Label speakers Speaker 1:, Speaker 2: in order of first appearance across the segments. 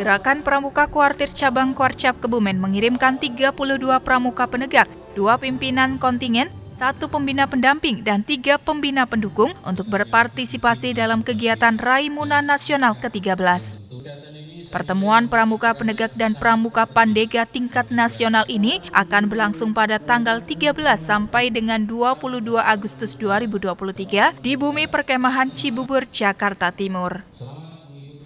Speaker 1: Gerakan Pramuka Kuartir Cabang Kuarcap Kebumen mengirimkan 32 pramuka penegak, dua pimpinan kontingen, satu pembina pendamping, dan tiga pembina pendukung untuk berpartisipasi dalam kegiatan Raimuna Nasional ke-13. Pertemuan Pramuka Penegak dan Pramuka Pandega tingkat nasional ini akan berlangsung pada tanggal 13 sampai dengan 22 Agustus 2023 di Bumi Perkemahan Cibubur, Jakarta Timur.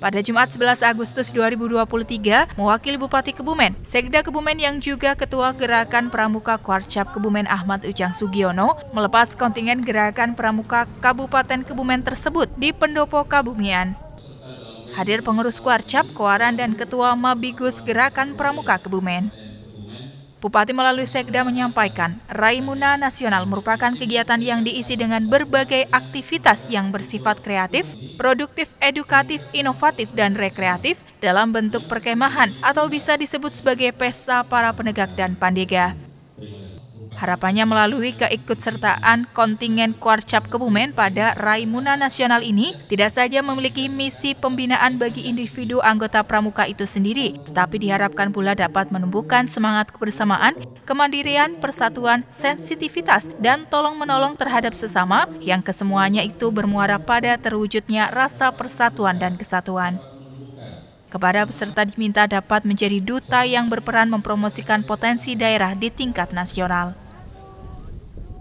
Speaker 1: Pada Jumat 11 Agustus 2023, mewakili Bupati Kebumen, Sekda Kebumen yang juga Ketua Gerakan Pramuka Kuarcap Kebumen Ahmad Ujang Sugiono melepas kontingen Gerakan Pramuka Kabupaten Kebumen tersebut di Pendopo Kabumian. Hadir pengurus Kuarcap, Koaran, dan Ketua Mabigus Gerakan Pramuka Kebumen. Bupati melalui Sekda menyampaikan, Raimuna Nasional merupakan kegiatan yang diisi dengan berbagai aktivitas yang bersifat kreatif, produktif, edukatif, inovatif, dan rekreatif dalam bentuk perkemahan atau bisa disebut sebagai pesta para penegak dan pandega. Harapannya melalui keikutsertaan kontingen Kuarcap Kebumen pada Raimuna Nasional ini tidak saja memiliki misi pembinaan bagi individu anggota pramuka itu sendiri, tetapi diharapkan pula dapat menumbuhkan semangat kebersamaan, kemandirian, persatuan, sensitivitas, dan tolong-menolong terhadap sesama yang kesemuanya itu bermuara pada terwujudnya rasa persatuan dan kesatuan. Kepada peserta diminta dapat menjadi duta yang berperan mempromosikan potensi daerah di tingkat nasional.